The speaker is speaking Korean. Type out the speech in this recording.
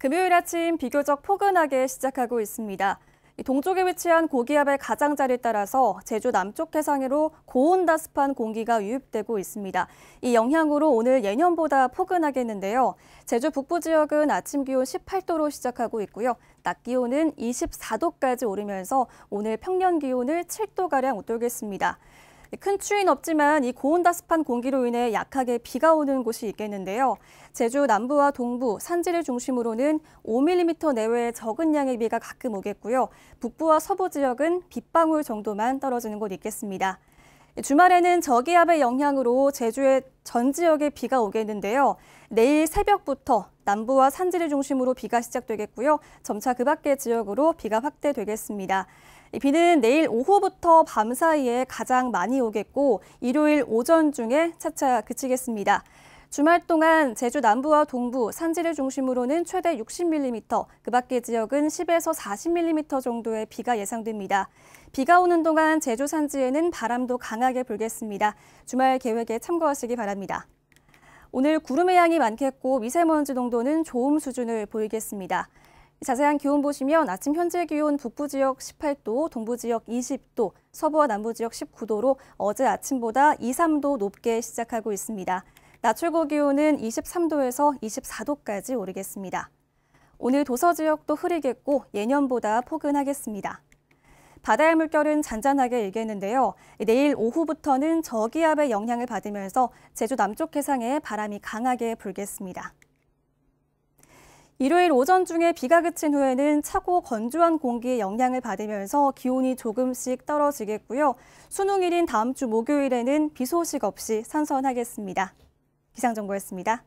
금요일 아침 비교적 포근하게 시작하고 있습니다. 동쪽에 위치한 고기압의 가장자리 따라서 제주 남쪽 해상으로 고온다습한 공기가 유입되고 있습니다. 이 영향으로 오늘 예년보다 포근하겠는데요. 제주 북부 지역은 아침 기온 18도로 시작하고 있고요. 낮 기온은 24도까지 오르면서 오늘 평년 기온을 7도가량 웃돌겠습니다. 큰 추위는 없지만 이 고온다습한 공기로 인해 약하게 비가 오는 곳이 있겠는데요. 제주 남부와 동부, 산지를 중심으로는 5mm 내외의 적은 양의 비가 가끔 오겠고요. 북부와 서부 지역은 빗방울 정도만 떨어지는 곳 있겠습니다. 주말에는 저기압의 영향으로 제주의 전 지역에 비가 오겠는데요. 내일 새벽부터 남부와 산지를 중심으로 비가 시작되겠고요. 점차 그 밖의 지역으로 비가 확대되겠습니다. 비는 내일 오후부터 밤 사이에 가장 많이 오겠고 일요일 오전 중에 차차 그치겠습니다. 주말 동안 제주 남부와 동부, 산지를 중심으로는 최대 60mm, 그 밖의 지역은 10에서 40mm 정도의 비가 예상됩니다. 비가 오는 동안 제주 산지에는 바람도 강하게 불겠습니다. 주말 계획에 참고하시기 바랍니다. 오늘 구름의 양이 많겠고 미세먼지 농도는 좋음 수준을 보이겠습니다. 자세한 기온 보시면 아침 현재 기온 북부 지역 18도, 동부 지역 20도, 서부와 남부 지역 19도로 어제 아침보다 2, 3도 높게 시작하고 있습니다. 낮 최고 기온은 23도에서 24도까지 오르겠습니다. 오늘 도서 지역도 흐리겠고 예년보다 포근하겠습니다. 바다의 물결은 잔잔하게 일겠는데요. 내일 오후부터는 저기압의 영향을 받으면서 제주 남쪽 해상에 바람이 강하게 불겠습니다. 일요일 오전 중에 비가 그친 후에는 차고 건조한 공기의 영향을 받으면서 기온이 조금씩 떨어지겠고요. 수능일인 다음 주 목요일에는 비 소식 없이 선선하겠습니다. 기상정보였습니다.